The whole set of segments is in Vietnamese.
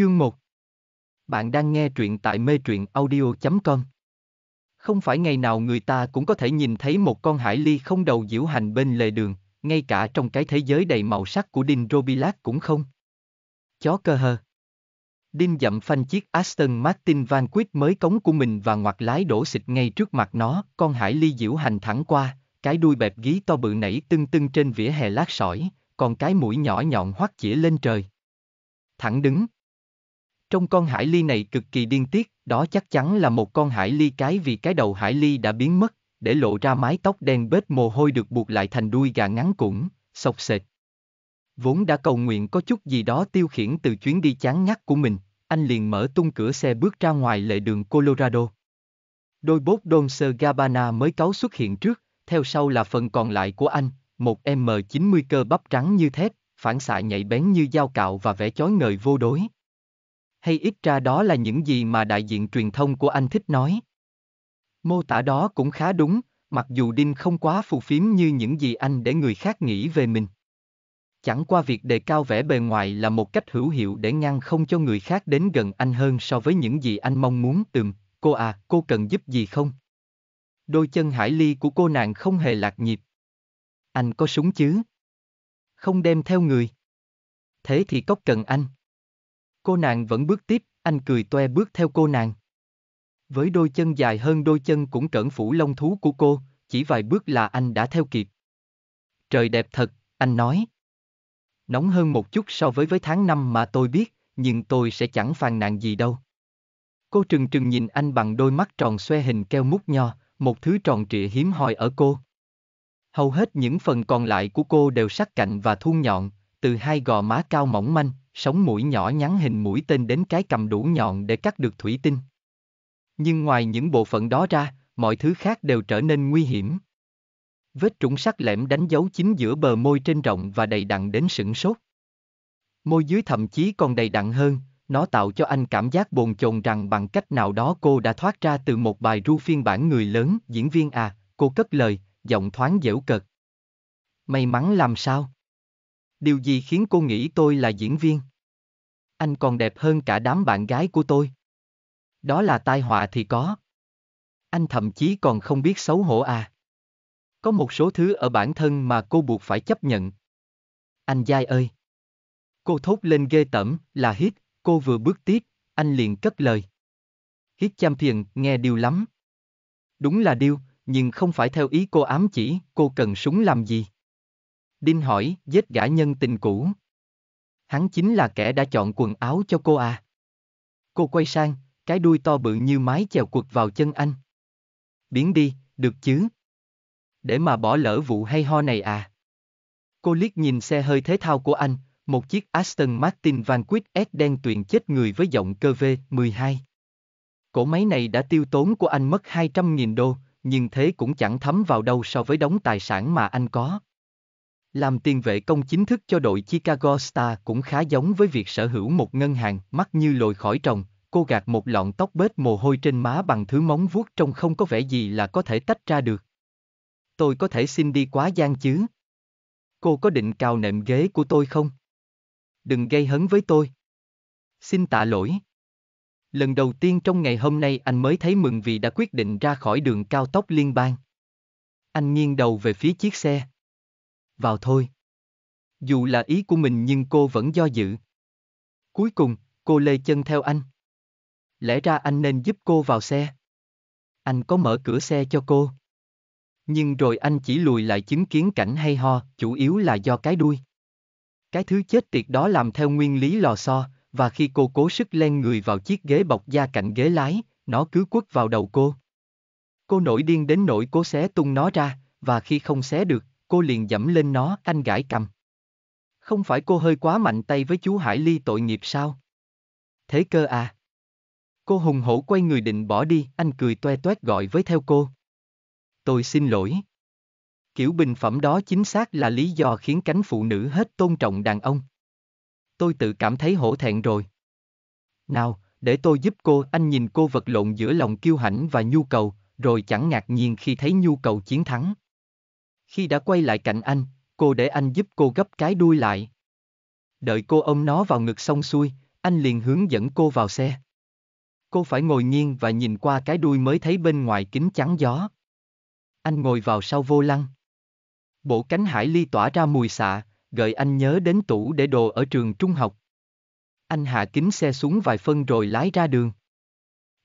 Chương 1 Bạn đang nghe truyện tại mê truyện audio.com Không phải ngày nào người ta cũng có thể nhìn thấy một con hải ly không đầu diễu hành bên lề đường, ngay cả trong cái thế giới đầy màu sắc của Đinh Robilat cũng không. Chó cơ hơ Đinh dậm phanh chiếc Aston Martin Van Quýt mới cống của mình và ngoặt lái đổ xịt ngay trước mặt nó, con hải ly diễu hành thẳng qua, cái đuôi bẹp gí to bự nảy tưng tưng trên vỉa hè lát sỏi, còn cái mũi nhỏ nhọn hoắt chĩa lên trời. Thẳng đứng trong con hải ly này cực kỳ điên tiết, đó chắc chắn là một con hải ly cái vì cái đầu hải ly đã biến mất, để lộ ra mái tóc đen bết mồ hôi được buộc lại thành đuôi gà ngắn cũng, sọc sệt. Vốn đã cầu nguyện có chút gì đó tiêu khiển từ chuyến đi chán ngắt của mình, anh liền mở tung cửa xe bước ra ngoài lệ đường Colorado. Đôi bốt đôn sơ Gabbana mới cáo xuất hiện trước, theo sau là phần còn lại của anh, một M90 cơ bắp trắng như thép, phản xạ nhạy bén như dao cạo và vẻ chói ngời vô đối hay ít ra đó là những gì mà đại diện truyền thông của anh thích nói. Mô tả đó cũng khá đúng, mặc dù Đinh không quá phù phiếm như những gì anh để người khác nghĩ về mình. Chẳng qua việc đề cao vẻ bề ngoài là một cách hữu hiệu để ngăn không cho người khác đến gần anh hơn so với những gì anh mong muốn từng, cô à, cô cần giúp gì không? Đôi chân hải ly của cô nàng không hề lạc nhịp. Anh có súng chứ? Không đem theo người. Thế thì cốc cần anh. Cô nàng vẫn bước tiếp, anh cười toe bước theo cô nàng. Với đôi chân dài hơn đôi chân cũng cỡn phủ lông thú của cô, chỉ vài bước là anh đã theo kịp. Trời đẹp thật, anh nói. Nóng hơn một chút so với với tháng năm mà tôi biết, nhưng tôi sẽ chẳng phàn nàn gì đâu. Cô trừng trừng nhìn anh bằng đôi mắt tròn xoe hình keo mút nho, một thứ tròn trịa hiếm hoi ở cô. Hầu hết những phần còn lại của cô đều sắc cạnh và thuôn nhọn, từ hai gò má cao mỏng manh, sống mũi nhỏ nhắn hình mũi tên đến cái cầm đủ nhọn để cắt được thủy tinh. Nhưng ngoài những bộ phận đó ra, mọi thứ khác đều trở nên nguy hiểm. Vết trũng sắc lẻm đánh dấu chính giữa bờ môi trên rộng và đầy đặn đến sửng sốt. Môi dưới thậm chí còn đầy đặn hơn, nó tạo cho anh cảm giác bồn chồn rằng bằng cách nào đó cô đã thoát ra từ một bài ru phiên bản người lớn, diễn viên à, cô cất lời, giọng thoáng dễu cợt. May mắn làm sao? Điều gì khiến cô nghĩ tôi là diễn viên? Anh còn đẹp hơn cả đám bạn gái của tôi. Đó là tai họa thì có. Anh thậm chí còn không biết xấu hổ à. Có một số thứ ở bản thân mà cô buộc phải chấp nhận. Anh dai ơi. Cô thốt lên ghê tởm, là hít, cô vừa bước tiếp, anh liền cất lời. Hít champion, nghe điều lắm. Đúng là điều, nhưng không phải theo ý cô ám chỉ, cô cần súng làm gì. Đinh hỏi, giết gã nhân tình cũ. Hắn chính là kẻ đã chọn quần áo cho cô à. Cô quay sang, cái đuôi to bự như mái chèo cuột vào chân anh. Biến đi, được chứ? Để mà bỏ lỡ vụ hay ho này à? Cô liếc nhìn xe hơi thế thao của anh, một chiếc Aston Martin Vanquish S đen tuyền chết người với giọng cơ V12. Cổ máy này đã tiêu tốn của anh mất 200.000 đô, nhưng thế cũng chẳng thấm vào đâu so với đống tài sản mà anh có. Làm tiền vệ công chính thức cho đội Chicago Star cũng khá giống với việc sở hữu một ngân hàng, mắt như lồi khỏi trồng, cô gạt một lọn tóc bết mồ hôi trên má bằng thứ móng vuốt trông không có vẻ gì là có thể tách ra được. Tôi có thể xin đi quá gian chứ? Cô có định cào nệm ghế của tôi không? Đừng gây hấn với tôi. Xin tạ lỗi. Lần đầu tiên trong ngày hôm nay anh mới thấy mừng vì đã quyết định ra khỏi đường cao tốc liên bang. Anh nghiêng đầu về phía chiếc xe vào thôi. Dù là ý của mình nhưng cô vẫn do dự. Cuối cùng, cô lê chân theo anh. Lẽ ra anh nên giúp cô vào xe. Anh có mở cửa xe cho cô. Nhưng rồi anh chỉ lùi lại chứng kiến cảnh hay ho, chủ yếu là do cái đuôi. Cái thứ chết tiệt đó làm theo nguyên lý lò xo, và khi cô cố sức len người vào chiếc ghế bọc da cạnh ghế lái, nó cứ quất vào đầu cô. Cô nổi điên đến nỗi cố xé tung nó ra, và khi không xé được, cô liền dẫm lên nó, anh gãi cầm. Không phải cô hơi quá mạnh tay với chú Hải Ly tội nghiệp sao? Thế cơ à? Cô hùng hổ quay người định bỏ đi, anh cười toe toét gọi với theo cô. Tôi xin lỗi. Kiểu bình phẩm đó chính xác là lý do khiến cánh phụ nữ hết tôn trọng đàn ông. Tôi tự cảm thấy hổ thẹn rồi. Nào, để tôi giúp cô, anh nhìn cô vật lộn giữa lòng kiêu hãnh và nhu cầu, rồi chẳng ngạc nhiên khi thấy nhu cầu chiến thắng. Khi đã quay lại cạnh anh, cô để anh giúp cô gấp cái đuôi lại. Đợi cô ôm nó vào ngực xong xuôi, anh liền hướng dẫn cô vào xe. Cô phải ngồi nghiêng và nhìn qua cái đuôi mới thấy bên ngoài kính chắn gió. Anh ngồi vào sau vô lăng. Bộ cánh hải ly tỏa ra mùi xạ, gợi anh nhớ đến tủ để đồ ở trường trung học. Anh hạ kính xe xuống vài phân rồi lái ra đường.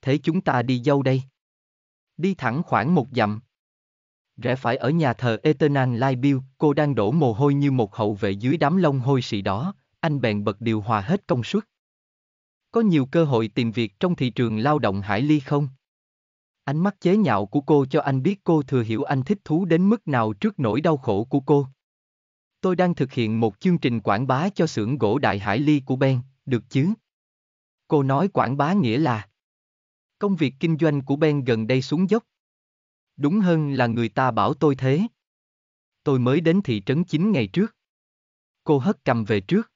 Thế chúng ta đi dâu đây. Đi thẳng khoảng một dặm rẽ phải ở nhà thờ Eternal Light cô đang đổ mồ hôi như một hậu vệ dưới đám lông hôi xị đó, anh bèn bật điều hòa hết công suất. Có nhiều cơ hội tìm việc trong thị trường lao động hải ly không? Ánh mắt chế nhạo của cô cho anh biết cô thừa hiểu anh thích thú đến mức nào trước nỗi đau khổ của cô. Tôi đang thực hiện một chương trình quảng bá cho xưởng gỗ đại hải ly của Ben, được chứ? Cô nói quảng bá nghĩa là Công việc kinh doanh của Ben gần đây xuống dốc, Đúng hơn là người ta bảo tôi thế. Tôi mới đến thị trấn 9 ngày trước. Cô hất cầm về trước.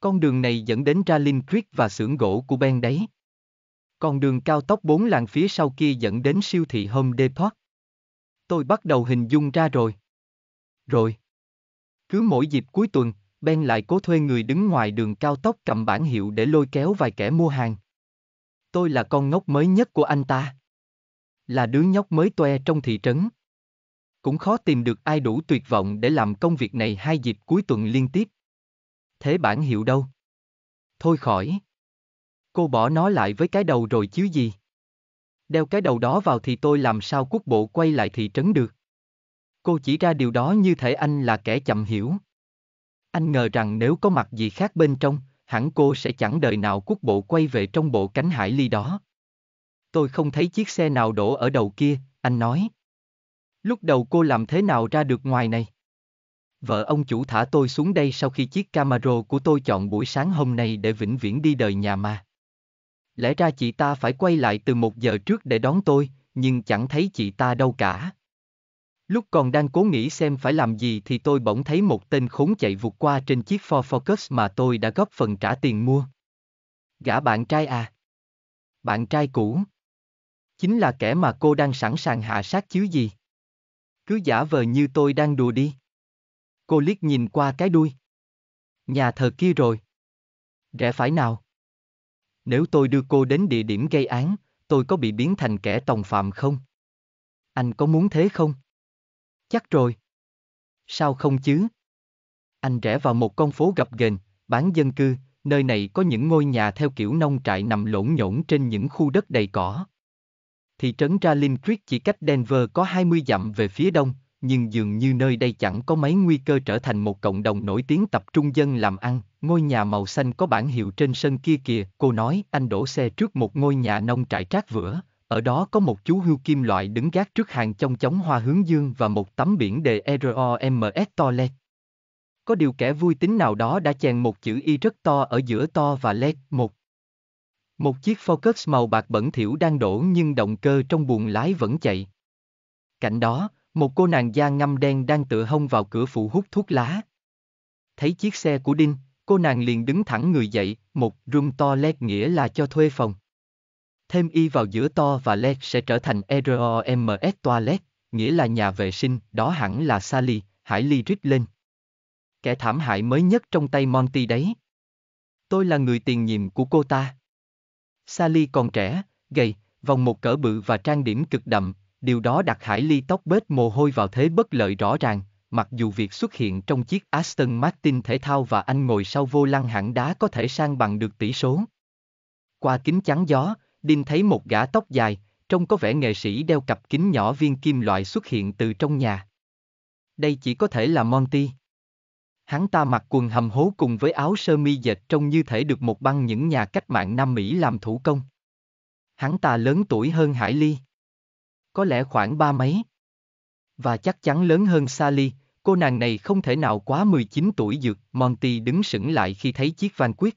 Con đường này dẫn đến ra Linh Creek và xưởng gỗ của Ben đấy. Con đường cao tốc 4 làng phía sau kia dẫn đến siêu thị Home Depot. Tôi bắt đầu hình dung ra rồi. Rồi. Cứ mỗi dịp cuối tuần, Ben lại cố thuê người đứng ngoài đường cao tốc cầm bản hiệu để lôi kéo vài kẻ mua hàng. Tôi là con ngốc mới nhất của anh ta là đứa nhóc mới toe trong thị trấn. Cũng khó tìm được ai đủ tuyệt vọng để làm công việc này hai dịp cuối tuần liên tiếp. Thế bản hiệu đâu? Thôi khỏi. Cô bỏ nó lại với cái đầu rồi chứ gì? Đeo cái đầu đó vào thì tôi làm sao quốc bộ quay lại thị trấn được? Cô chỉ ra điều đó như thể anh là kẻ chậm hiểu. Anh ngờ rằng nếu có mặt gì khác bên trong, hẳn cô sẽ chẳng đời nào quốc bộ quay về trong bộ cánh hải ly đó. Tôi không thấy chiếc xe nào đổ ở đầu kia, anh nói. Lúc đầu cô làm thế nào ra được ngoài này? Vợ ông chủ thả tôi xuống đây sau khi chiếc Camaro của tôi chọn buổi sáng hôm nay để vĩnh viễn đi đời nhà mà. Lẽ ra chị ta phải quay lại từ một giờ trước để đón tôi, nhưng chẳng thấy chị ta đâu cả. Lúc còn đang cố nghĩ xem phải làm gì thì tôi bỗng thấy một tên khốn chạy vụt qua trên chiếc Ford Focus mà tôi đã góp phần trả tiền mua. Gã bạn trai à? Bạn trai cũ chính là kẻ mà cô đang sẵn sàng hạ sát chứ gì. Cứ giả vờ như tôi đang đùa đi. Cô liếc nhìn qua cái đuôi. Nhà thờ kia rồi. Rẽ phải nào? Nếu tôi đưa cô đến địa điểm gây án, tôi có bị biến thành kẻ tòng phạm không? Anh có muốn thế không? Chắc rồi. Sao không chứ? Anh rẽ vào một con phố gập ghềnh, bán dân cư, nơi này có những ngôi nhà theo kiểu nông trại nằm lộn nhổn trên những khu đất đầy cỏ thị trấn Ralin Creek chỉ cách Denver có 20 dặm về phía đông, nhưng dường như nơi đây chẳng có mấy nguy cơ trở thành một cộng đồng nổi tiếng tập trung dân làm ăn. Ngôi nhà màu xanh có bản hiệu trên sân kia kìa, cô nói, anh đổ xe trước một ngôi nhà nông trại trát vữa. Ở đó có một chú hươu kim loại đứng gác trước hàng trong chống hoa hướng dương và một tấm biển đề ROMS Toilet. Có điều kẻ vui tính nào đó đã chèn một chữ Y rất to ở giữa to và led một một chiếc Focus màu bạc bẩn thỉu đang đổ nhưng động cơ trong buồng lái vẫn chạy. Cạnh đó, một cô nàng da ngăm đen đang tựa hông vào cửa phụ hút thuốc lá. Thấy chiếc xe của Đinh, cô nàng liền đứng thẳng người dậy, một room toilet nghĩa là cho thuê phòng. Thêm y vào giữa to và let sẽ trở thành ROMS toilet, nghĩa là nhà vệ sinh, đó hẳn là Sally, Hải Ly rít lên. Kẻ thảm hại mới nhất trong tay Monty đấy. Tôi là người tiền nhiệm của cô ta. Sally còn trẻ, gầy, vòng một cỡ bự và trang điểm cực đậm, điều đó đặt Hải Ly tóc bết mồ hôi vào thế bất lợi rõ ràng, mặc dù việc xuất hiện trong chiếc Aston Martin thể thao và anh ngồi sau vô lăng hạng đá có thể sang bằng được tỷ số. Qua kính chắn gió, Dean thấy một gã tóc dài, trông có vẻ nghệ sĩ đeo cặp kính nhỏ viên kim loại xuất hiện từ trong nhà. Đây chỉ có thể là Monty hắn ta mặc quần hầm hố cùng với áo sơ mi dệt trông như thể được một băng những nhà cách mạng Nam Mỹ làm thủ công. Hắn ta lớn tuổi hơn Hải Ly. Có lẽ khoảng ba mấy. Và chắc chắn lớn hơn Sally, cô nàng này không thể nào quá 19 tuổi dược, Monty đứng sững lại khi thấy chiếc van quyết.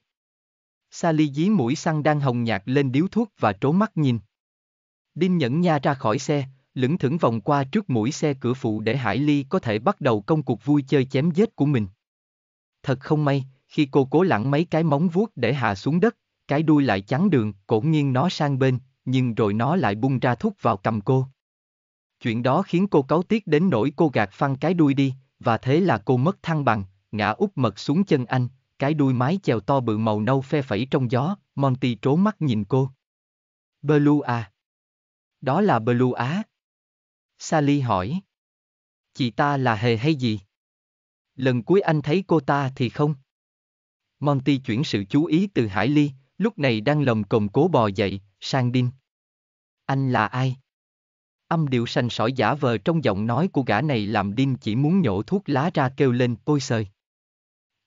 Sally dí mũi xăng đang hồng nhạt lên điếu thuốc và trố mắt nhìn. Đinh nhẫn nha ra khỏi xe, lững thững vòng qua trước mũi xe cửa phụ để Hải Ly có thể bắt đầu công cuộc vui chơi chém giết của mình. Thật không may, khi cô cố lẳng mấy cái móng vuốt để hạ xuống đất, cái đuôi lại chắn đường, cổ nghiêng nó sang bên, nhưng rồi nó lại bung ra thúc vào cầm cô. Chuyện đó khiến cô cáu tiếc đến nỗi cô gạt phăng cái đuôi đi, và thế là cô mất thăng bằng, ngã úp mật xuống chân anh, cái đuôi mái chèo to bự màu nâu phe phẩy trong gió, Monty trố mắt nhìn cô. Blue à? Đó là Blue á? Sally hỏi. Chị ta là hề hay gì? lần cuối anh thấy cô ta thì không. Monty chuyển sự chú ý từ Hải Ly, lúc này đang lồng cồng cố bò dậy, sang Đinh. Anh là ai? Âm điệu sành sỏi giả vờ trong giọng nói của gã này làm Đinh chỉ muốn nhổ thuốc lá ra kêu lên ôi sơi.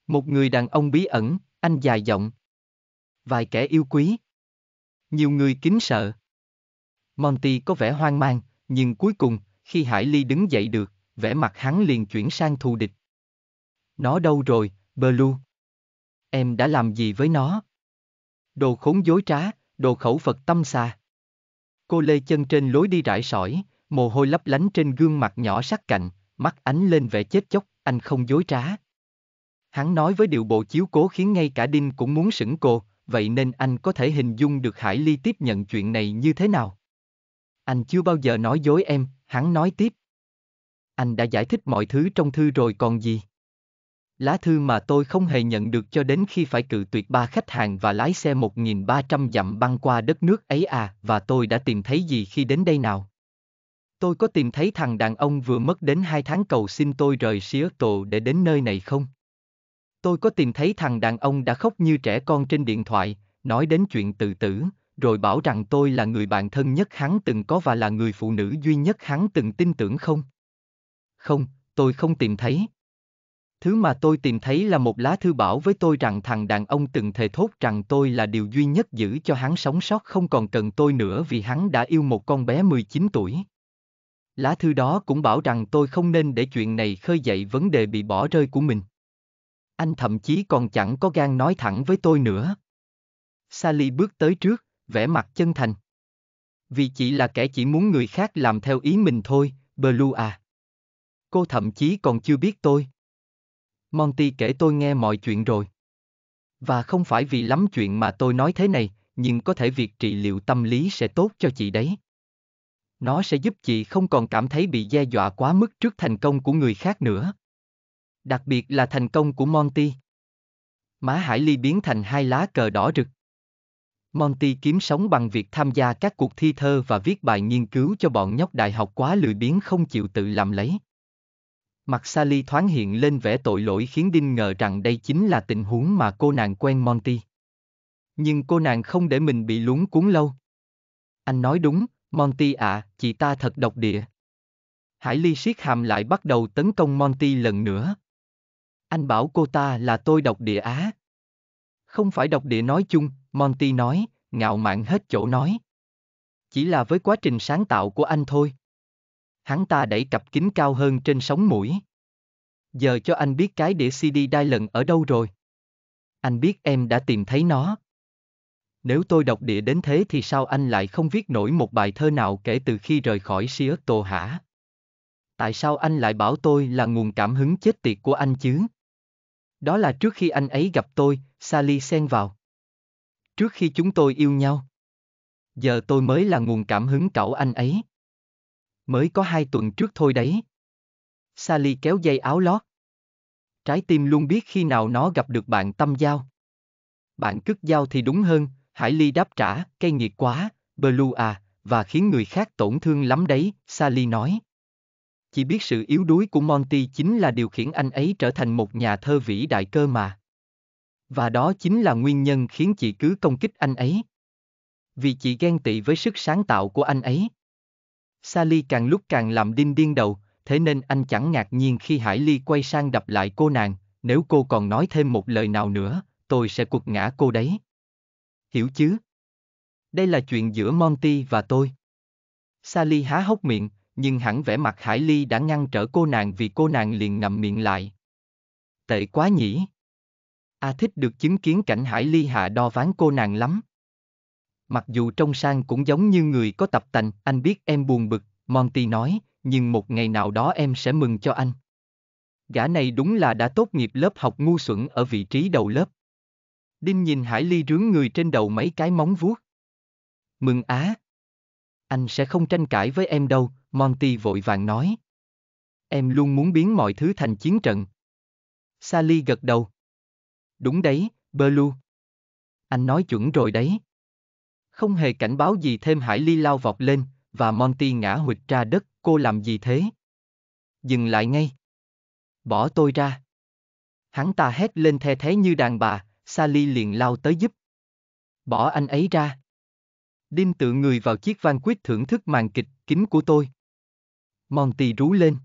Một người đàn ông bí ẩn, anh dài giọng. Vài kẻ yêu quý. Nhiều người kính sợ. Monty có vẻ hoang mang, nhưng cuối cùng, khi Hải Ly đứng dậy được, vẻ mặt hắn liền chuyển sang thù địch. Nó đâu rồi, Blue? Em đã làm gì với nó? Đồ khốn dối trá, đồ khẩu Phật tâm xa. Cô lê chân trên lối đi rải sỏi, mồ hôi lấp lánh trên gương mặt nhỏ sắc cạnh, mắt ánh lên vẻ chết chóc, anh không dối trá. Hắn nói với điều bộ chiếu cố khiến ngay cả Đinh cũng muốn sững cô, vậy nên anh có thể hình dung được Hải Ly tiếp nhận chuyện này như thế nào. Anh chưa bao giờ nói dối em, hắn nói tiếp. Anh đã giải thích mọi thứ trong thư rồi còn gì. Lá thư mà tôi không hề nhận được cho đến khi phải cự tuyệt ba khách hàng và lái xe 1.300 dặm băng qua đất nước ấy à, và tôi đã tìm thấy gì khi đến đây nào? Tôi có tìm thấy thằng đàn ông vừa mất đến hai tháng cầu xin tôi rời Seattle để đến nơi này không? Tôi có tìm thấy thằng đàn ông đã khóc như trẻ con trên điện thoại, nói đến chuyện tự tử, rồi bảo rằng tôi là người bạn thân nhất hắn từng có và là người phụ nữ duy nhất hắn từng tin tưởng không? Không, tôi không tìm thấy. Thứ mà tôi tìm thấy là một lá thư bảo với tôi rằng thằng đàn ông từng thề thốt rằng tôi là điều duy nhất giữ cho hắn sống sót không còn cần tôi nữa vì hắn đã yêu một con bé 19 tuổi. Lá thư đó cũng bảo rằng tôi không nên để chuyện này khơi dậy vấn đề bị bỏ rơi của mình. Anh thậm chí còn chẳng có gan nói thẳng với tôi nữa. Sally bước tới trước, vẻ mặt chân thành. Vì chị là kẻ chỉ muốn người khác làm theo ý mình thôi, Blue à. Cô thậm chí còn chưa biết tôi. Monty kể tôi nghe mọi chuyện rồi. Và không phải vì lắm chuyện mà tôi nói thế này, nhưng có thể việc trị liệu tâm lý sẽ tốt cho chị đấy. Nó sẽ giúp chị không còn cảm thấy bị đe dọa quá mức trước thành công của người khác nữa. Đặc biệt là thành công của Monty. Má Hải Ly biến thành hai lá cờ đỏ rực. Monty kiếm sống bằng việc tham gia các cuộc thi thơ và viết bài nghiên cứu cho bọn nhóc đại học quá lười biếng không chịu tự làm lấy. Mặt Sally thoáng hiện lên vẻ tội lỗi khiến Đinh ngờ rằng đây chính là tình huống mà cô nàng quen Monty. Nhưng cô nàng không để mình bị lún cuốn lâu. Anh nói đúng, Monty ạ, à, chị ta thật độc địa. Hải Ly siết hàm lại bắt đầu tấn công Monty lần nữa. Anh bảo cô ta là tôi độc địa á. Không phải độc địa nói chung, Monty nói, ngạo mạn hết chỗ nói. Chỉ là với quá trình sáng tạo của anh thôi hắn ta đẩy cặp kính cao hơn trên sóng mũi. Giờ cho anh biết cái đĩa CD đai lần ở đâu rồi. Anh biết em đã tìm thấy nó. Nếu tôi đọc địa đến thế thì sao anh lại không viết nổi một bài thơ nào kể từ khi rời khỏi Seattle hả? Tại sao anh lại bảo tôi là nguồn cảm hứng chết tiệt của anh chứ? Đó là trước khi anh ấy gặp tôi, Sally xen vào. Trước khi chúng tôi yêu nhau. Giờ tôi mới là nguồn cảm hứng cậu anh ấy mới có hai tuần trước thôi đấy. Sally kéo dây áo lót. Trái tim luôn biết khi nào nó gặp được bạn tâm giao. Bạn cất giao thì đúng hơn, Hải Ly đáp trả, cây nghiệt quá, Blue à, và khiến người khác tổn thương lắm đấy, Sally nói. Chỉ biết sự yếu đuối của Monty chính là điều khiển anh ấy trở thành một nhà thơ vĩ đại cơ mà. Và đó chính là nguyên nhân khiến chị cứ công kích anh ấy. Vì chị ghen tị với sức sáng tạo của anh ấy. Sally càng lúc càng làm đinh điên đầu, thế nên anh chẳng ngạc nhiên khi Hải Ly quay sang đập lại cô nàng, nếu cô còn nói thêm một lời nào nữa, tôi sẽ cục ngã cô đấy. Hiểu chứ? Đây là chuyện giữa Monty và tôi. Sally há hốc miệng, nhưng hẳn vẻ mặt Hải Ly đã ngăn trở cô nàng vì cô nàng liền ngậm miệng lại. Tệ quá nhỉ? A à thích được chứng kiến cảnh Hải Ly hạ đo ván cô nàng lắm mặc dù trông sang cũng giống như người có tập tành, anh biết em buồn bực, Monty nói, nhưng một ngày nào đó em sẽ mừng cho anh. Gã này đúng là đã tốt nghiệp lớp học ngu xuẩn ở vị trí đầu lớp. Đinh nhìn Hải Ly rướng người trên đầu mấy cái móng vuốt. Mừng á. Anh sẽ không tranh cãi với em đâu, Monty vội vàng nói. Em luôn muốn biến mọi thứ thành chiến trận. Sally gật đầu. Đúng đấy, Blue. Anh nói chuẩn rồi đấy. Không hề cảnh báo gì thêm Hải Ly lao vọt lên, và Monty ngã huỵch ra đất, cô làm gì thế? Dừng lại ngay. Bỏ tôi ra. Hắn ta hét lên the thế như đàn bà, Sally liền lao tới giúp. Bỏ anh ấy ra. Đinh tự người vào chiếc van quyết thưởng thức màn kịch kính của tôi. Monty rú lên.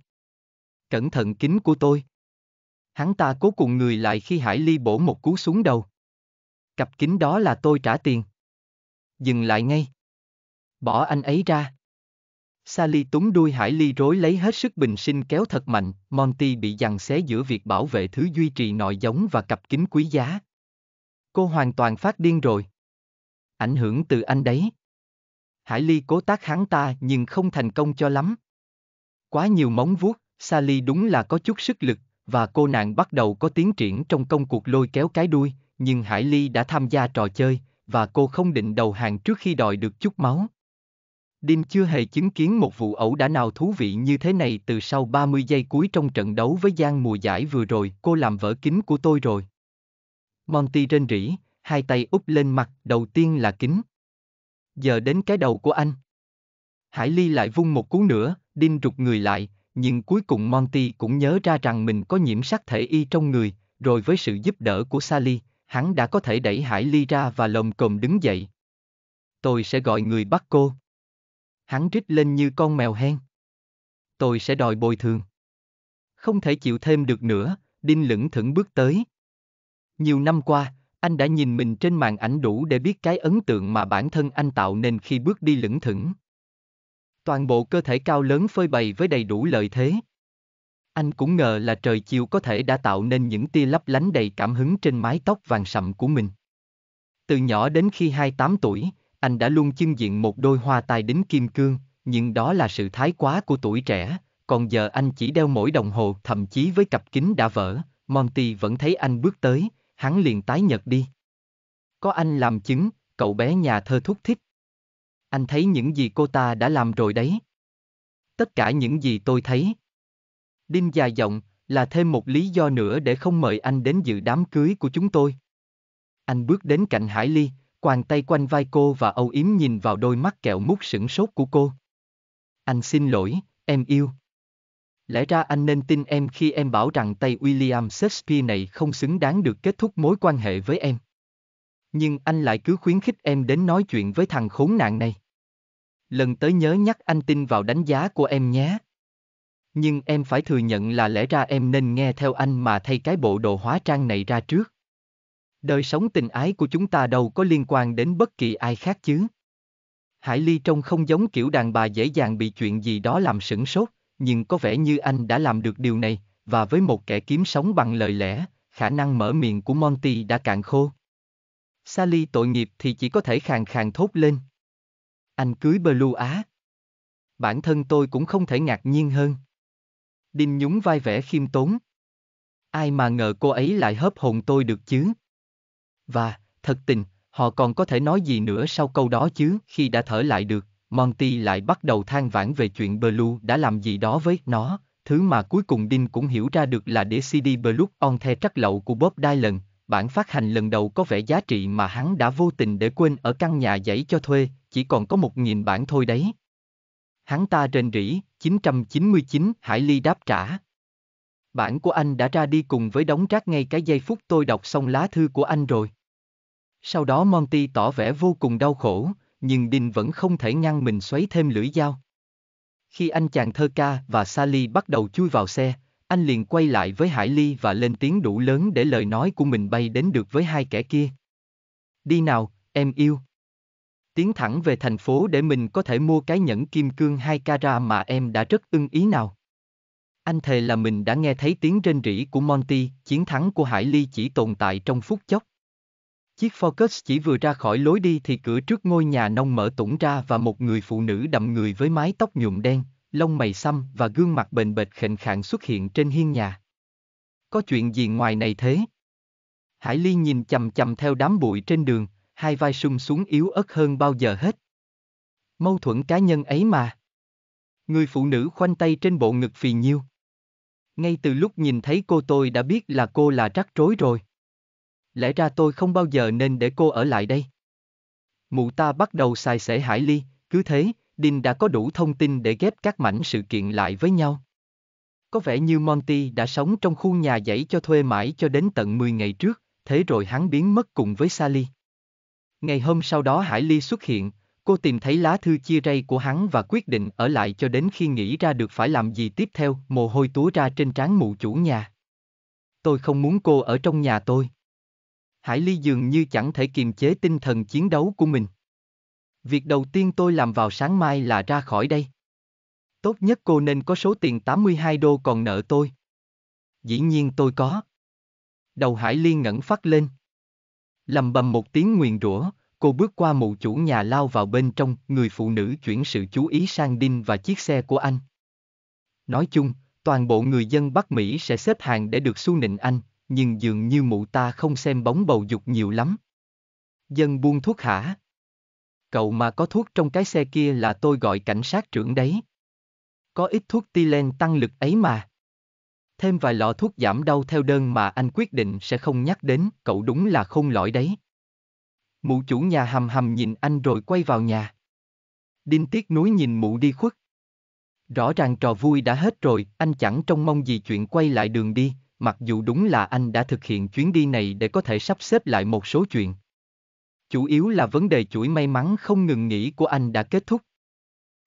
Cẩn thận kính của tôi. Hắn ta cố cùng người lại khi Hải Ly bổ một cú xuống đầu. Cặp kính đó là tôi trả tiền dừng lại ngay. Bỏ anh ấy ra. Sally túng đuôi Hải Ly rối lấy hết sức bình sinh kéo thật mạnh, Monty bị giằng xé giữa việc bảo vệ thứ duy trì nội giống và cặp kính quý giá. Cô hoàn toàn phát điên rồi. Ảnh hưởng từ anh đấy. Hải Ly cố tác hắn ta nhưng không thành công cho lắm. Quá nhiều móng vuốt, Sally đúng là có chút sức lực, và cô nàng bắt đầu có tiến triển trong công cuộc lôi kéo cái đuôi, nhưng Hải Ly đã tham gia trò chơi, và cô không định đầu hàng trước khi đòi được chút máu. Đinh chưa hề chứng kiến một vụ ẩu đả nào thú vị như thế này từ sau 30 giây cuối trong trận đấu với Giang mùa giải vừa rồi, cô làm vỡ kính của tôi rồi. Monty rên rỉ, hai tay úp lên mặt, đầu tiên là kính. Giờ đến cái đầu của anh. Hải Ly lại vung một cú nữa, Đinh rụt người lại, nhưng cuối cùng Monty cũng nhớ ra rằng mình có nhiễm sắc thể y trong người, rồi với sự giúp đỡ của Sally, hắn đã có thể đẩy Hải Ly ra và lồng cồm đứng dậy. Tôi sẽ gọi người bắt cô. Hắn rít lên như con mèo hen. Tôi sẽ đòi bồi thường. Không thể chịu thêm được nữa, Đinh lững thững bước tới. Nhiều năm qua, anh đã nhìn mình trên màn ảnh đủ để biết cái ấn tượng mà bản thân anh tạo nên khi bước đi lững thững. Toàn bộ cơ thể cao lớn phơi bày với đầy đủ lợi thế. Anh cũng ngờ là trời chiều có thể đã tạo nên những tia lấp lánh đầy cảm hứng trên mái tóc vàng sậm của mình. Từ nhỏ đến khi 28 tuổi, anh đã luôn chưng diện một đôi hoa tai đính kim cương, nhưng đó là sự thái quá của tuổi trẻ, còn giờ anh chỉ đeo mỗi đồng hồ thậm chí với cặp kính đã vỡ, Monty vẫn thấy anh bước tới, hắn liền tái nhật đi. Có anh làm chứng, cậu bé nhà thơ thúc thích. Anh thấy những gì cô ta đã làm rồi đấy. Tất cả những gì tôi thấy. Đinh dài giọng, là thêm một lý do nữa để không mời anh đến dự đám cưới của chúng tôi. Anh bước đến cạnh Hải Ly, quàng tay quanh vai cô và âu yếm nhìn vào đôi mắt kẹo mút sửng sốt của cô. Anh xin lỗi, em yêu. Lẽ ra anh nên tin em khi em bảo rằng tay William Shakespeare này không xứng đáng được kết thúc mối quan hệ với em. Nhưng anh lại cứ khuyến khích em đến nói chuyện với thằng khốn nạn này. Lần tới nhớ nhắc anh tin vào đánh giá của em nhé nhưng em phải thừa nhận là lẽ ra em nên nghe theo anh mà thay cái bộ đồ hóa trang này ra trước. Đời sống tình ái của chúng ta đâu có liên quan đến bất kỳ ai khác chứ. Hải Ly trông không giống kiểu đàn bà dễ dàng bị chuyện gì đó làm sửng sốt, nhưng có vẻ như anh đã làm được điều này, và với một kẻ kiếm sống bằng lời lẽ, khả năng mở miệng của Monty đã cạn khô. Sally tội nghiệp thì chỉ có thể khàn khàn thốt lên. Anh cưới Blue Á. Bản thân tôi cũng không thể ngạc nhiên hơn. Đinh nhún vai vẻ khiêm tốn. Ai mà ngờ cô ấy lại hớp hồn tôi được chứ. Và, thật tình, họ còn có thể nói gì nữa sau câu đó chứ, khi đã thở lại được, Monty lại bắt đầu than vãn về chuyện Blue đã làm gì đó với nó, thứ mà cuối cùng Đinh cũng hiểu ra được là đĩa CD Blue on the trắc lậu của Bob Dylan, bản phát hành lần đầu có vẻ giá trị mà hắn đã vô tình để quên ở căn nhà dãy cho thuê, chỉ còn có một nghìn bản thôi đấy. Hắn ta rên rỉ, 999, Hải Ly đáp trả. Bản của anh đã ra đi cùng với đống rác ngay cái giây phút tôi đọc xong lá thư của anh rồi. Sau đó Monty tỏ vẻ vô cùng đau khổ, nhưng Đinh vẫn không thể ngăn mình xoáy thêm lưỡi dao. Khi anh chàng thơ ca và Sally bắt đầu chui vào xe, anh liền quay lại với Hải Ly và lên tiếng đủ lớn để lời nói của mình bay đến được với hai kẻ kia. Đi nào, em yêu tiến thẳng về thành phố để mình có thể mua cái nhẫn kim cương 2 cara mà em đã rất ưng ý nào. Anh thề là mình đã nghe thấy tiếng rên rỉ của Monty, chiến thắng của Hải Ly chỉ tồn tại trong phút chốc. Chiếc Focus chỉ vừa ra khỏi lối đi thì cửa trước ngôi nhà nông mở tủng ra và một người phụ nữ đậm người với mái tóc nhuộm đen, lông mày xăm và gương mặt bền bệt khệnh khạng xuất hiện trên hiên nhà. Có chuyện gì ngoài này thế? Hải Ly nhìn chầm chầm theo đám bụi trên đường, hai vai sung xuống yếu ớt hơn bao giờ hết. Mâu thuẫn cá nhân ấy mà. Người phụ nữ khoanh tay trên bộ ngực phì nhiêu. Ngay từ lúc nhìn thấy cô tôi đã biết là cô là rắc rối rồi. Lẽ ra tôi không bao giờ nên để cô ở lại đây. Mụ ta bắt đầu xài xẻ hải ly, cứ thế, Đinh đã có đủ thông tin để ghép các mảnh sự kiện lại với nhau. Có vẻ như Monty đã sống trong khu nhà dãy cho thuê mãi cho đến tận 10 ngày trước, thế rồi hắn biến mất cùng với Sally. Ngày hôm sau đó Hải Ly xuất hiện, cô tìm thấy lá thư chia ray của hắn và quyết định ở lại cho đến khi nghĩ ra được phải làm gì tiếp theo, mồ hôi túa ra trên trán mụ chủ nhà. Tôi không muốn cô ở trong nhà tôi. Hải Ly dường như chẳng thể kiềm chế tinh thần chiến đấu của mình. Việc đầu tiên tôi làm vào sáng mai là ra khỏi đây. Tốt nhất cô nên có số tiền 82 đô còn nợ tôi. Dĩ nhiên tôi có. Đầu Hải Ly ngẩng phát lên. Lầm bầm một tiếng nguyền rủa, cô bước qua mụ chủ nhà lao vào bên trong, người phụ nữ chuyển sự chú ý sang Đinh và chiếc xe của anh. Nói chung, toàn bộ người dân Bắc Mỹ sẽ xếp hàng để được xu nịnh anh, nhưng dường như mụ ta không xem bóng bầu dục nhiều lắm. Dân buông thuốc hả? Cậu mà có thuốc trong cái xe kia là tôi gọi cảnh sát trưởng đấy. Có ít thuốc ti len tăng lực ấy mà thêm vài lọ thuốc giảm đau theo đơn mà anh quyết định sẽ không nhắc đến, cậu đúng là khôn lõi đấy. Mụ chủ nhà hầm hầm nhìn anh rồi quay vào nhà. Đinh tiếc núi nhìn mụ đi khuất. Rõ ràng trò vui đã hết rồi, anh chẳng trông mong gì chuyện quay lại đường đi, mặc dù đúng là anh đã thực hiện chuyến đi này để có thể sắp xếp lại một số chuyện. Chủ yếu là vấn đề chuỗi may mắn không ngừng nghỉ của anh đã kết thúc.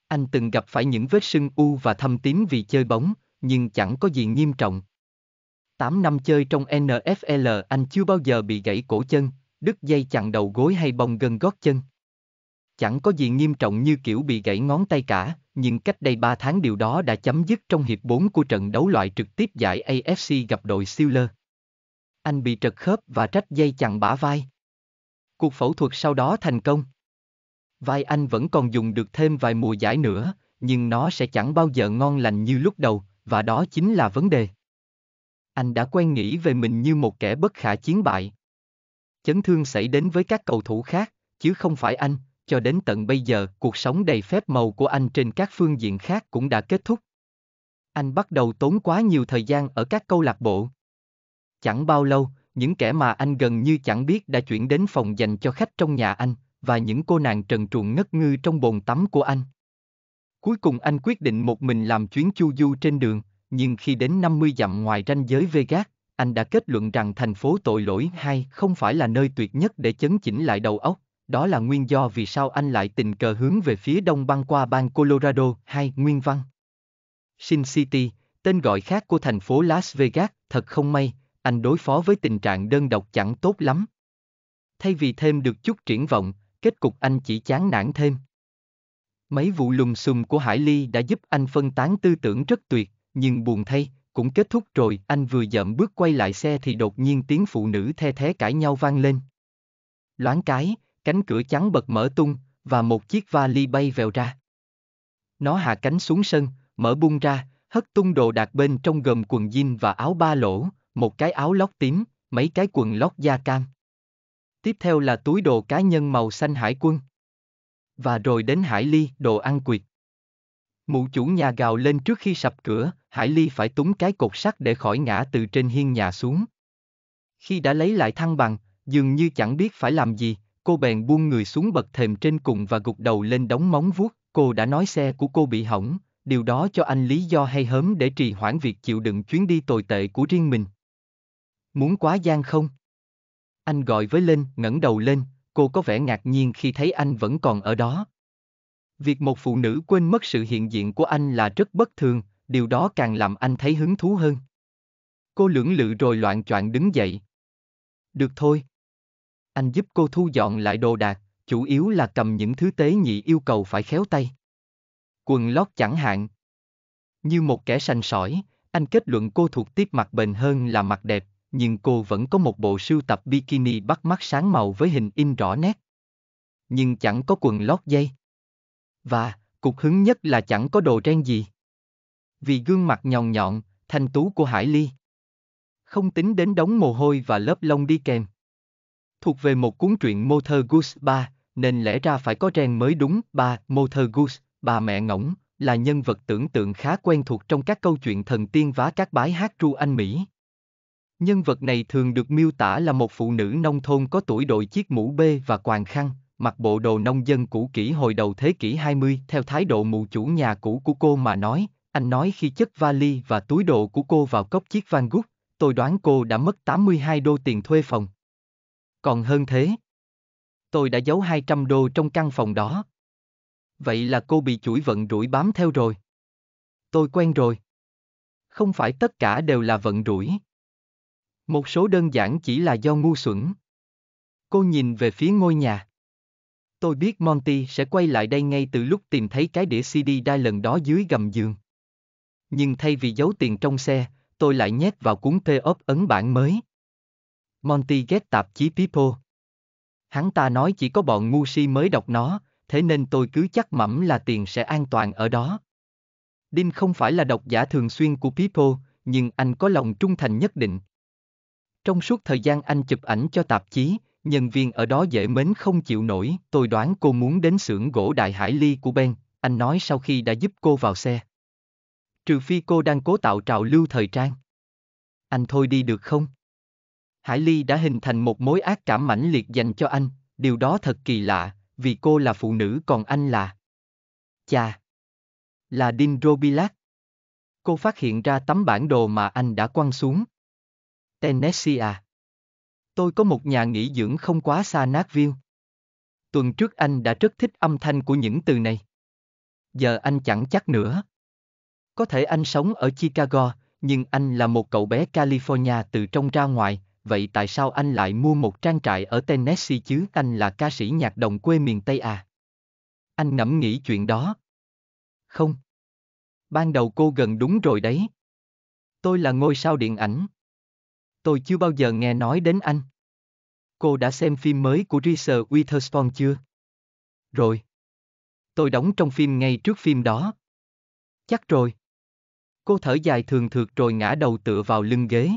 Anh từng gặp phải những vết sưng u và thâm tím vì chơi bóng, nhưng chẳng có gì nghiêm trọng. 8 năm chơi trong NFL anh chưa bao giờ bị gãy cổ chân, đứt dây chặn đầu gối hay bong gân gót chân. Chẳng có gì nghiêm trọng như kiểu bị gãy ngón tay cả, nhưng cách đây 3 tháng điều đó đã chấm dứt trong hiệp 4 của trận đấu loại trực tiếp giải AFC gặp đội Steelers. Anh bị trật khớp và trách dây chằng bả vai. Cuộc phẫu thuật sau đó thành công. Vai anh vẫn còn dùng được thêm vài mùa giải nữa, nhưng nó sẽ chẳng bao giờ ngon lành như lúc đầu, và đó chính là vấn đề. Anh đã quen nghĩ về mình như một kẻ bất khả chiến bại. Chấn thương xảy đến với các cầu thủ khác, chứ không phải anh, cho đến tận bây giờ cuộc sống đầy phép màu của anh trên các phương diện khác cũng đã kết thúc. Anh bắt đầu tốn quá nhiều thời gian ở các câu lạc bộ. Chẳng bao lâu, những kẻ mà anh gần như chẳng biết đã chuyển đến phòng dành cho khách trong nhà anh, và những cô nàng trần truồng ngất ngư trong bồn tắm của anh. Cuối cùng anh quyết định một mình làm chuyến chu du trên đường, nhưng khi đến 50 dặm ngoài ranh giới Vegas, anh đã kết luận rằng thành phố tội lỗi hay không phải là nơi tuyệt nhất để chấn chỉnh lại đầu óc. Đó là nguyên do vì sao anh lại tình cờ hướng về phía đông băng qua bang Colorado hay Nguyên Văn. Sin City, tên gọi khác của thành phố Las Vegas, thật không may, anh đối phó với tình trạng đơn độc chẳng tốt lắm. Thay vì thêm được chút triển vọng, kết cục anh chỉ chán nản thêm. Mấy vụ lùm xùm của Hải Ly đã giúp anh phân tán tư tưởng rất tuyệt, nhưng buồn thay, cũng kết thúc rồi, anh vừa dậm bước quay lại xe thì đột nhiên tiếng phụ nữ the thế cãi nhau vang lên. Loáng cái, cánh cửa trắng bật mở tung, và một chiếc vali bay vèo ra. Nó hạ cánh xuống sân, mở bung ra, hất tung đồ đạc bên trong gồm quần jean và áo ba lỗ, một cái áo lót tím, mấy cái quần lót da cam. Tiếp theo là túi đồ cá nhân màu xanh hải quân và rồi đến Hải Ly, đồ ăn quyệt. Mụ chủ nhà gào lên trước khi sập cửa, Hải Ly phải túng cái cột sắt để khỏi ngã từ trên hiên nhà xuống. Khi đã lấy lại thăng bằng, dường như chẳng biết phải làm gì, cô bèn buông người xuống bậc thềm trên cùng và gục đầu lên đống móng vuốt, cô đã nói xe của cô bị hỏng, điều đó cho anh lý do hay hớm để trì hoãn việc chịu đựng chuyến đi tồi tệ của riêng mình. Muốn quá gian không? Anh gọi với lên, ngẩng đầu lên, cô có vẻ ngạc nhiên khi thấy anh vẫn còn ở đó. Việc một phụ nữ quên mất sự hiện diện của anh là rất bất thường, điều đó càng làm anh thấy hứng thú hơn. Cô lưỡng lự rồi loạn choạng đứng dậy. Được thôi. Anh giúp cô thu dọn lại đồ đạc, chủ yếu là cầm những thứ tế nhị yêu cầu phải khéo tay. Quần lót chẳng hạn. Như một kẻ sành sỏi, anh kết luận cô thuộc tiếp mặt bền hơn là mặt đẹp, nhưng cô vẫn có một bộ sưu tập bikini bắt mắt sáng màu với hình in rõ nét. Nhưng chẳng có quần lót dây. Và, cục hứng nhất là chẳng có đồ trang gì. Vì gương mặt nhòn nhọn, thanh tú của Hải Ly. Không tính đến đống mồ hôi và lớp lông đi kèm. Thuộc về một cuốn truyện Mother Goose 3, nên lẽ ra phải có trang mới đúng. Ba, Mother Goose, bà mẹ ngỗng, là nhân vật tưởng tượng khá quen thuộc trong các câu chuyện thần tiên vá các bái hát ru Anh Mỹ. Nhân vật này thường được miêu tả là một phụ nữ nông thôn có tuổi đội chiếc mũ bê và quàng khăn, mặc bộ đồ nông dân cũ kỹ hồi đầu thế kỷ 20 theo thái độ mụ chủ nhà cũ của cô mà nói, anh nói khi chất vali và túi đồ của cô vào cốc chiếc van gúc, tôi đoán cô đã mất 82 đô tiền thuê phòng. Còn hơn thế, tôi đã giấu 200 đô trong căn phòng đó. Vậy là cô bị chuỗi vận rủi bám theo rồi. Tôi quen rồi. Không phải tất cả đều là vận rủi. Một số đơn giản chỉ là do ngu xuẩn. Cô nhìn về phía ngôi nhà. Tôi biết Monty sẽ quay lại đây ngay từ lúc tìm thấy cái đĩa CD đai lần đó dưới gầm giường. Nhưng thay vì giấu tiền trong xe, tôi lại nhét vào cuốn p o ấn bản mới. Monty ghét tạp chí People. Hắn ta nói chỉ có bọn ngu si mới đọc nó, thế nên tôi cứ chắc mẩm là tiền sẽ an toàn ở đó. Đinh không phải là độc giả thường xuyên của People, nhưng anh có lòng trung thành nhất định. Trong suốt thời gian anh chụp ảnh cho tạp chí, nhân viên ở đó dễ mến không chịu nổi, tôi đoán cô muốn đến xưởng gỗ Đại Hải Ly của Ben, anh nói sau khi đã giúp cô vào xe. Trừ phi cô đang cố tạo trào lưu thời trang. Anh thôi đi được không? Hải Ly đã hình thành một mối ác cảm mãnh liệt dành cho anh, điều đó thật kỳ lạ, vì cô là phụ nữ còn anh là... Chà! Là Đinh Robilat. Cô phát hiện ra tấm bản đồ mà anh đã quăng xuống. Tennessee à. Tôi có một nhà nghỉ dưỡng không quá xa Nashville. Tuần trước anh đã rất thích âm thanh của những từ này. Giờ anh chẳng chắc nữa. Có thể anh sống ở Chicago, nhưng anh là một cậu bé California từ trong ra ngoài, vậy tại sao anh lại mua một trang trại ở Tennessee chứ anh là ca sĩ nhạc đồng quê miền Tây à? Anh ngẫm nghĩ chuyện đó. Không. Ban đầu cô gần đúng rồi đấy. Tôi là ngôi sao điện ảnh tôi chưa bao giờ nghe nói đến anh. Cô đã xem phim mới của Reese Witherspoon chưa? Rồi. Tôi đóng trong phim ngay trước phim đó. Chắc rồi. Cô thở dài thường thượt rồi ngã đầu tựa vào lưng ghế.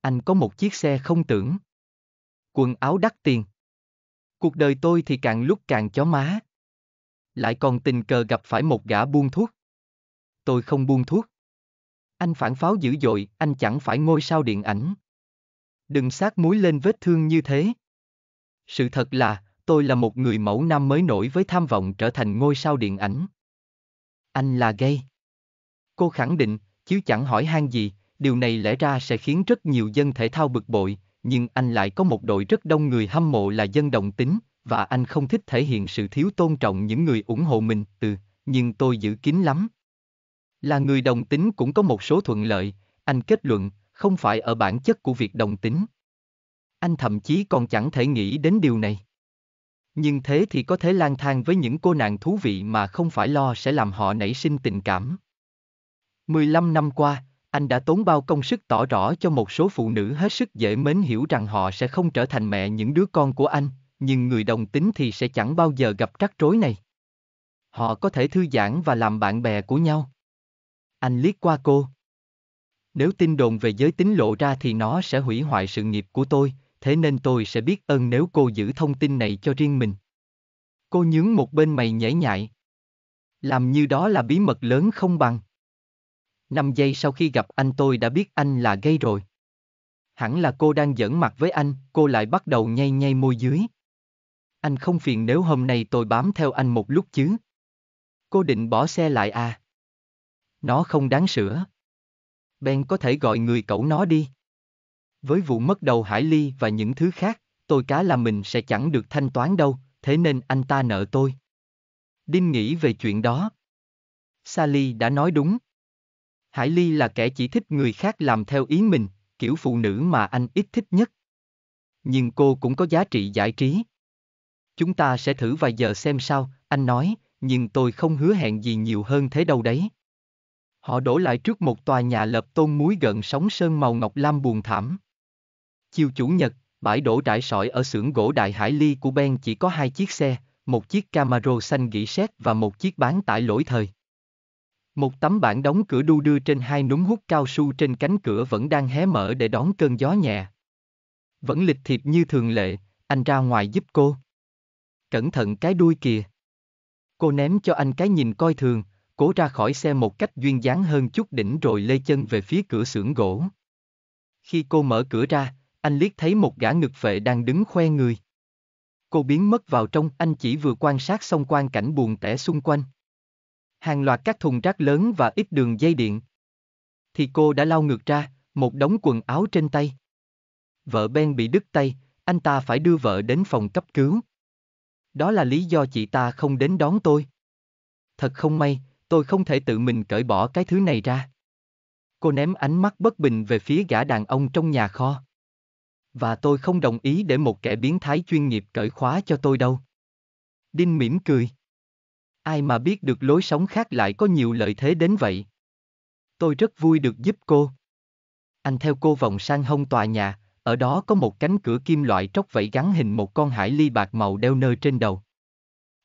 Anh có một chiếc xe không tưởng. Quần áo đắt tiền. Cuộc đời tôi thì càng lúc càng chó má. Lại còn tình cờ gặp phải một gã buôn thuốc. Tôi không buôn thuốc. Anh phản pháo dữ dội, anh chẳng phải ngôi sao điện ảnh. Đừng sát muối lên vết thương như thế. Sự thật là, tôi là một người mẫu nam mới nổi với tham vọng trở thành ngôi sao điện ảnh. Anh là gay. Cô khẳng định, chứ chẳng hỏi han gì, điều này lẽ ra sẽ khiến rất nhiều dân thể thao bực bội, nhưng anh lại có một đội rất đông người hâm mộ là dân đồng tính, và anh không thích thể hiện sự thiếu tôn trọng những người ủng hộ mình, Từ, nhưng tôi giữ kín lắm. Là người đồng tính cũng có một số thuận lợi, anh kết luận, không phải ở bản chất của việc đồng tính. Anh thậm chí còn chẳng thể nghĩ đến điều này. Nhưng thế thì có thể lang thang với những cô nàng thú vị mà không phải lo sẽ làm họ nảy sinh tình cảm. 15 năm qua, anh đã tốn bao công sức tỏ rõ cho một số phụ nữ hết sức dễ mến hiểu rằng họ sẽ không trở thành mẹ những đứa con của anh, nhưng người đồng tính thì sẽ chẳng bao giờ gặp rắc rối này. Họ có thể thư giãn và làm bạn bè của nhau. Anh liếc qua cô. Nếu tin đồn về giới tính lộ ra thì nó sẽ hủy hoại sự nghiệp của tôi, thế nên tôi sẽ biết ơn nếu cô giữ thông tin này cho riêng mình. Cô nhướng một bên mày nhảy nhại. Làm như đó là bí mật lớn không bằng. Năm giây sau khi gặp anh tôi đã biết anh là gay rồi. Hẳn là cô đang giỡn mặt với anh, cô lại bắt đầu nhay nhay môi dưới. Anh không phiền nếu hôm nay tôi bám theo anh một lúc chứ. Cô định bỏ xe lại à? Nó không đáng sửa. Ben có thể gọi người cẩu nó đi. Với vụ mất đầu hải ly và những thứ khác, tôi cá là mình sẽ chẳng được thanh toán đâu, thế nên anh ta nợ tôi. Đinh nghĩ về chuyện đó. Sally đã nói đúng. Hải Ly là kẻ chỉ thích người khác làm theo ý mình, kiểu phụ nữ mà anh ít thích nhất. Nhưng cô cũng có giá trị giải trí. Chúng ta sẽ thử vài giờ xem sao, anh nói, nhưng tôi không hứa hẹn gì nhiều hơn thế đâu đấy. Họ đổ lại trước một tòa nhà lập tôn muối gần sóng sơn màu ngọc lam buồn thảm. Chiều Chủ nhật, bãi đổ trải sỏi ở xưởng gỗ Đại Hải Ly của Ben chỉ có hai chiếc xe, một chiếc Camaro xanh gỉ sét và một chiếc bán tải lỗi thời. Một tấm bảng đóng cửa đu đưa trên hai núm hút cao su trên cánh cửa vẫn đang hé mở để đón cơn gió nhẹ. Vẫn lịch thiệp như thường lệ, anh ra ngoài giúp cô. Cẩn thận cái đuôi kìa. Cô ném cho anh cái nhìn coi thường, cố ra khỏi xe một cách duyên dáng hơn chút đỉnh rồi lê chân về phía cửa xưởng gỗ. Khi cô mở cửa ra, anh liếc thấy một gã ngực vệ đang đứng khoe người. Cô biến mất vào trong, anh chỉ vừa quan sát xong quan cảnh buồn tẻ xung quanh. Hàng loạt các thùng rác lớn và ít đường dây điện. Thì cô đã lao ngược ra, một đống quần áo trên tay. Vợ Ben bị đứt tay, anh ta phải đưa vợ đến phòng cấp cứu. Đó là lý do chị ta không đến đón tôi. Thật không may, tôi không thể tự mình cởi bỏ cái thứ này ra. Cô ném ánh mắt bất bình về phía gã đàn ông trong nhà kho. Và tôi không đồng ý để một kẻ biến thái chuyên nghiệp cởi khóa cho tôi đâu. Đinh mỉm cười. Ai mà biết được lối sống khác lại có nhiều lợi thế đến vậy. Tôi rất vui được giúp cô. Anh theo cô vòng sang hông tòa nhà, ở đó có một cánh cửa kim loại tróc vẫy gắn hình một con hải ly bạc màu đeo nơ trên đầu.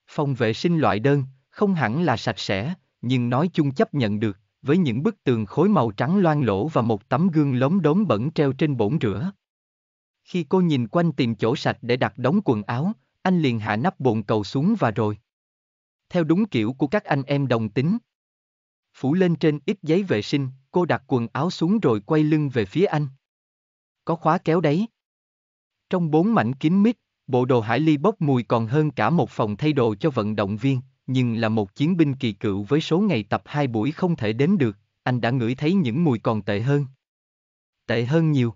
Phòng vệ sinh loại đơn, không hẳn là sạch sẽ, nhưng nói chung chấp nhận được, với những bức tường khối màu trắng loang lỗ và một tấm gương lốm đốm bẩn treo trên bổn rửa. Khi cô nhìn quanh tìm chỗ sạch để đặt đống quần áo, anh liền hạ nắp bồn cầu xuống và rồi. Theo đúng kiểu của các anh em đồng tính. Phủ lên trên ít giấy vệ sinh, cô đặt quần áo xuống rồi quay lưng về phía anh. Có khóa kéo đấy. Trong bốn mảnh kín mít, bộ đồ hải ly bốc mùi còn hơn cả một phòng thay đồ cho vận động viên, nhưng là một chiến binh kỳ cựu với số ngày tập hai buổi không thể đếm được, anh đã ngửi thấy những mùi còn tệ hơn. Tệ hơn nhiều.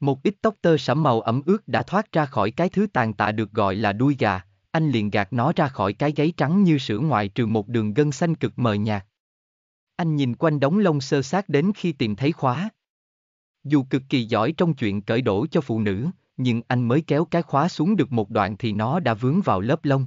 Một ít tóc tơ sẫm màu ẩm ướt đã thoát ra khỏi cái thứ tàn tạ được gọi là đuôi gà, anh liền gạt nó ra khỏi cái gáy trắng như sữa ngoài trừ một đường gân xanh cực mờ nhạt. Anh nhìn quanh đống lông sơ sát đến khi tìm thấy khóa. Dù cực kỳ giỏi trong chuyện cởi đổ cho phụ nữ, nhưng anh mới kéo cái khóa xuống được một đoạn thì nó đã vướng vào lớp lông.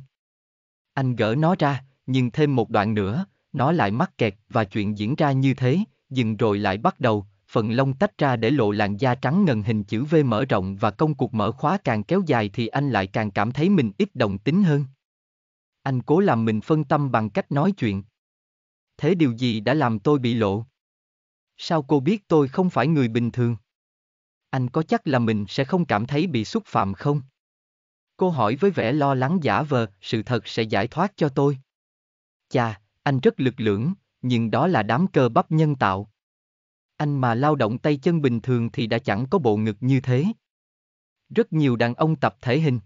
Anh gỡ nó ra, nhưng thêm một đoạn nữa, nó lại mắc kẹt và chuyện diễn ra như thế, dừng rồi lại bắt đầu, phần lông tách ra để lộ làn da trắng ngần hình chữ V mở rộng và công cuộc mở khóa càng kéo dài thì anh lại càng cảm thấy mình ít đồng tính hơn. Anh cố làm mình phân tâm bằng cách nói chuyện. Thế điều gì đã làm tôi bị lộ? Sao cô biết tôi không phải người bình thường? Anh có chắc là mình sẽ không cảm thấy bị xúc phạm không? Cô hỏi với vẻ lo lắng giả vờ, sự thật sẽ giải thoát cho tôi. Chà, anh rất lực lưỡng, nhưng đó là đám cơ bắp nhân tạo. Anh mà lao động tay chân bình thường thì đã chẳng có bộ ngực như thế. Rất nhiều đàn ông tập thể hình.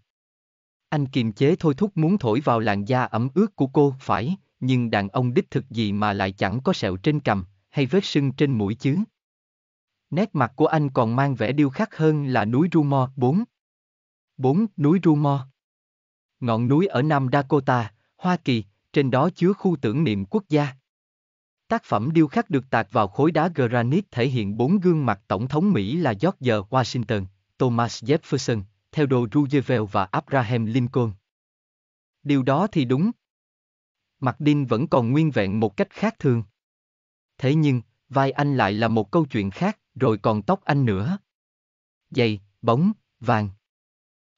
Anh kiềm chế thôi thúc muốn thổi vào làn da ẩm ướt của cô, phải, nhưng đàn ông đích thực gì mà lại chẳng có sẹo trên cằm, hay vết sưng trên mũi chứ. Nét mặt của anh còn mang vẻ điêu khắc hơn là núi Rumor 4. 4. Núi Rumo Ngọn núi ở Nam Dakota, Hoa Kỳ, trên đó chứa khu tưởng niệm quốc gia. Tác phẩm điêu khắc được tạc vào khối đá granite thể hiện bốn gương mặt Tổng thống Mỹ là George Washington, Thomas Jefferson, Theodore Roosevelt và Abraham Lincoln. Điều đó thì đúng. Mặt đinh vẫn còn nguyên vẹn một cách khác thường. Thế nhưng, vai anh lại là một câu chuyện khác, rồi còn tóc anh nữa. Dày, bóng, vàng.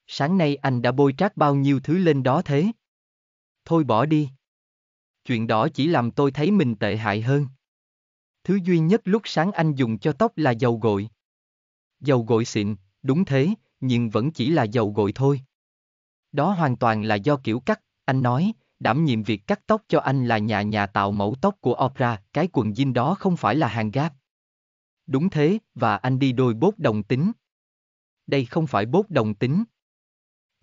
Sáng nay anh đã bôi trát bao nhiêu thứ lên đó thế? Thôi bỏ đi. Chuyện đó chỉ làm tôi thấy mình tệ hại hơn. Thứ duy nhất lúc sáng anh dùng cho tóc là dầu gội. Dầu gội xịn, đúng thế, nhưng vẫn chỉ là dầu gội thôi. Đó hoàn toàn là do kiểu cắt, anh nói, đảm nhiệm việc cắt tóc cho anh là nhà nhà tạo mẫu tóc của Opera, cái quần jean đó không phải là hàng gáp. Đúng thế, và anh đi đôi bốt đồng tính. Đây không phải bốt đồng tính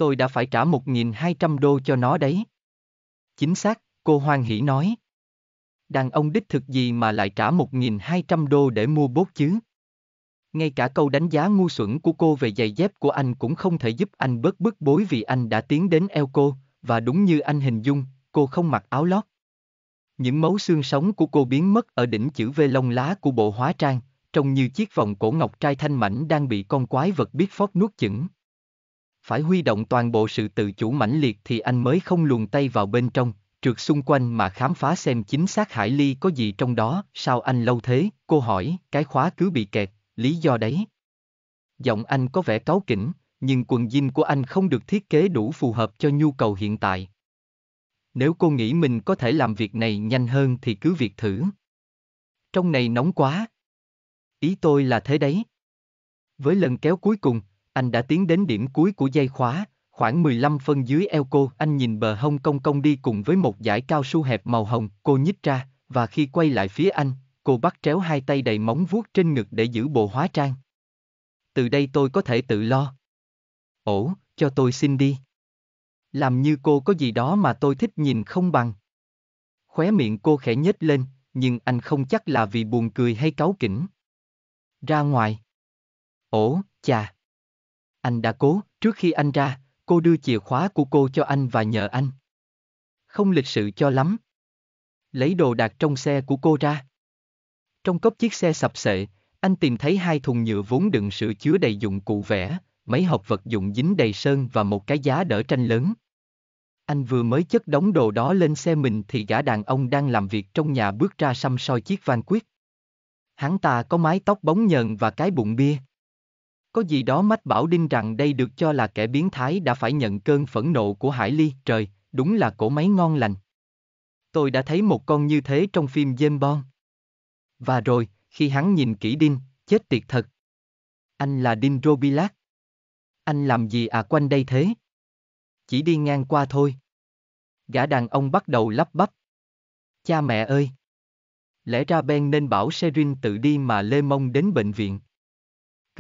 tôi đã phải trả 1.200 đô cho nó đấy. Chính xác, cô hoan hỉ nói. Đàn ông đích thực gì mà lại trả 1.200 đô để mua bốt chứ? Ngay cả câu đánh giá ngu xuẩn của cô về giày dép của anh cũng không thể giúp anh bớt bức bối vì anh đã tiến đến eo cô, và đúng như anh hình dung, cô không mặc áo lót. Những mấu xương sống của cô biến mất ở đỉnh chữ V lông lá của bộ hóa trang, trông như chiếc vòng cổ ngọc trai thanh mảnh đang bị con quái vật biết phóp nuốt chửng phải huy động toàn bộ sự tự chủ mãnh liệt thì anh mới không luồn tay vào bên trong, trượt xung quanh mà khám phá xem chính xác hải ly có gì trong đó, sao anh lâu thế, cô hỏi, cái khóa cứ bị kẹt, lý do đấy. Giọng anh có vẻ cáu kỉnh, nhưng quần jean của anh không được thiết kế đủ phù hợp cho nhu cầu hiện tại. Nếu cô nghĩ mình có thể làm việc này nhanh hơn thì cứ việc thử. Trong này nóng quá. Ý tôi là thế đấy. Với lần kéo cuối cùng, anh đã tiến đến điểm cuối của dây khóa, khoảng 15 phân dưới eo cô, anh nhìn bờ hông công công đi cùng với một dải cao su hẹp màu hồng, cô nhích ra, và khi quay lại phía anh, cô bắt tréo hai tay đầy móng vuốt trên ngực để giữ bộ hóa trang. Từ đây tôi có thể tự lo. Ổ, cho tôi xin đi. Làm như cô có gì đó mà tôi thích nhìn không bằng. Khóe miệng cô khẽ nhếch lên, nhưng anh không chắc là vì buồn cười hay cáu kỉnh. Ra ngoài. Ổ, chà. Anh đã cố, trước khi anh ra, cô đưa chìa khóa của cô cho anh và nhờ anh. Không lịch sự cho lắm. Lấy đồ đạc trong xe của cô ra. Trong cốc chiếc xe sập sệ, anh tìm thấy hai thùng nhựa vốn đựng sữa chứa đầy dụng cụ vẽ, mấy hộp vật dụng dính đầy sơn và một cái giá đỡ tranh lớn. Anh vừa mới chất đóng đồ đó lên xe mình thì gã đàn ông đang làm việc trong nhà bước ra xăm soi chiếc van quyết. Hắn ta có mái tóc bóng nhờn và cái bụng bia. Có gì đó mách bảo Đinh rằng đây được cho là kẻ biến thái đã phải nhận cơn phẫn nộ của Hải Ly, trời, đúng là cổ máy ngon lành. Tôi đã thấy một con như thế trong phim James Bond. Và rồi, khi hắn nhìn kỹ Đinh, chết tiệt thật. Anh là Đinh Robilat. Anh làm gì à quanh đây thế? Chỉ đi ngang qua thôi. Gã đàn ông bắt đầu lắp bắp. Cha mẹ ơi! Lẽ ra Ben nên bảo Serin tự đi mà Lê Mông đến bệnh viện.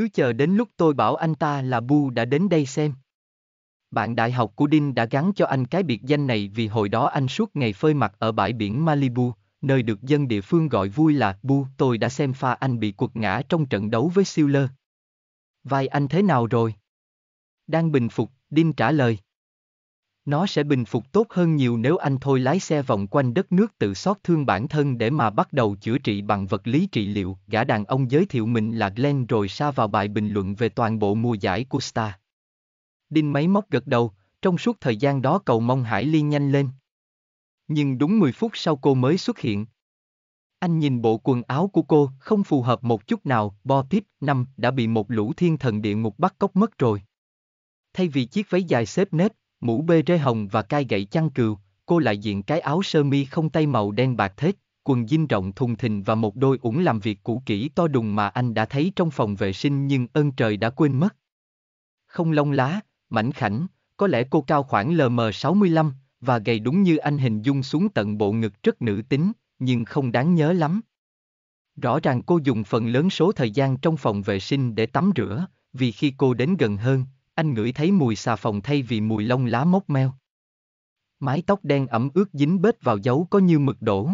Cứ chờ đến lúc tôi bảo anh ta là Bu đã đến đây xem. Bạn đại học của Đinh đã gắn cho anh cái biệt danh này vì hồi đó anh suốt ngày phơi mặt ở bãi biển Malibu, nơi được dân địa phương gọi vui là Bu. Tôi đã xem pha anh bị quật ngã trong trận đấu với siêu lơ. Vai anh thế nào rồi? Đang bình phục, Đinh trả lời. Nó sẽ bình phục tốt hơn nhiều nếu anh thôi lái xe vòng quanh đất nước tự xót thương bản thân để mà bắt đầu chữa trị bằng vật lý trị liệu. Gã đàn ông giới thiệu mình là Glenn rồi sa vào bài bình luận về toàn bộ mùa giải của Star. Đinh máy móc gật đầu, trong suốt thời gian đó cầu mong Hải Ly nhanh lên. Nhưng đúng 10 phút sau cô mới xuất hiện. Anh nhìn bộ quần áo của cô, không phù hợp một chút nào, bo tiếp, năm, đã bị một lũ thiên thần địa ngục bắt cóc mất rồi. Thay vì chiếc váy dài xếp nếp, mũ bê rê hồng và cai gậy chăn cừu, cô lại diện cái áo sơ mi không tay màu đen bạc thết, quần jean rộng thùng thình và một đôi ủng làm việc cũ kỹ to đùng mà anh đã thấy trong phòng vệ sinh nhưng ơn trời đã quên mất. Không lông lá, mảnh khảnh, có lẽ cô cao khoảng LM65 và gầy đúng như anh hình dung xuống tận bộ ngực rất nữ tính, nhưng không đáng nhớ lắm. Rõ ràng cô dùng phần lớn số thời gian trong phòng vệ sinh để tắm rửa, vì khi cô đến gần hơn, anh ngửi thấy mùi xà phòng thay vì mùi lông lá mốc meo. Mái tóc đen ẩm ướt dính bết vào dấu có như mực đổ.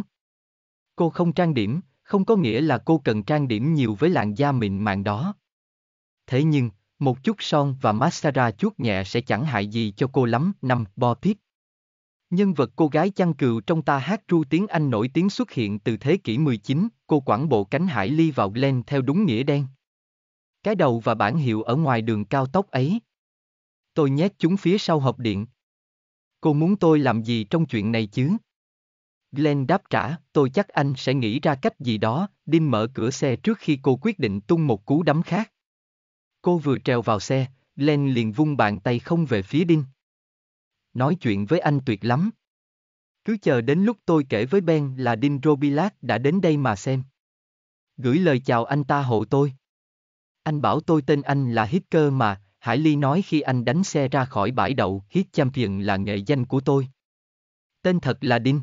Cô không trang điểm, không có nghĩa là cô cần trang điểm nhiều với làn da mịn màng đó. Thế nhưng, một chút son và mascara chút nhẹ sẽ chẳng hại gì cho cô lắm, năm bo tiếp. Nhân vật cô gái chăn cừu trong ta hát ru tiếng Anh nổi tiếng xuất hiện từ thế kỷ 19, cô quảng bộ cánh hải ly vào Glen theo đúng nghĩa đen. Cái đầu và bản hiệu ở ngoài đường cao tốc ấy, Tôi nhét chúng phía sau hộp điện. Cô muốn tôi làm gì trong chuyện này chứ? Glenn đáp trả, tôi chắc anh sẽ nghĩ ra cách gì đó, Đinh mở cửa xe trước khi cô quyết định tung một cú đấm khác. Cô vừa trèo vào xe, Glenn liền vung bàn tay không về phía Đinh. Nói chuyện với anh tuyệt lắm. Cứ chờ đến lúc tôi kể với Ben là Đinh Robilat đã đến đây mà xem. Gửi lời chào anh ta hộ tôi. Anh bảo tôi tên anh là Hicker mà, Hải Ly nói khi anh đánh xe ra khỏi bãi đậu, Hit Champion là nghệ danh của tôi. Tên thật là Đinh.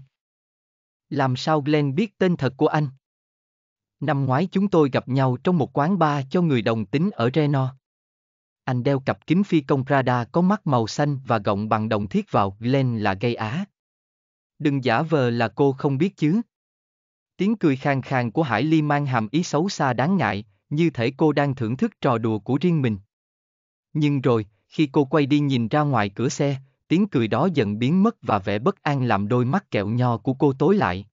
Làm sao Glenn biết tên thật của anh? Năm ngoái chúng tôi gặp nhau trong một quán bar cho người đồng tính ở Reno. Anh đeo cặp kính phi công radar có mắt màu xanh và gọng bằng đồng thiết vào, Glenn là gây á. Đừng giả vờ là cô không biết chứ. Tiếng cười khang khang của Hải Ly mang hàm ý xấu xa đáng ngại, như thể cô đang thưởng thức trò đùa của riêng mình. Nhưng rồi, khi cô quay đi nhìn ra ngoài cửa xe, tiếng cười đó dần biến mất và vẻ bất an làm đôi mắt kẹo nho của cô tối lại.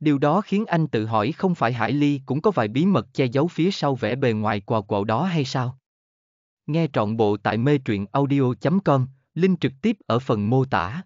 Điều đó khiến anh tự hỏi không phải Hải Ly cũng có vài bí mật che giấu phía sau vẻ bề ngoài quào quạo đó hay sao? Nghe trọn bộ tại mê truyện audio.com, link trực tiếp ở phần mô tả.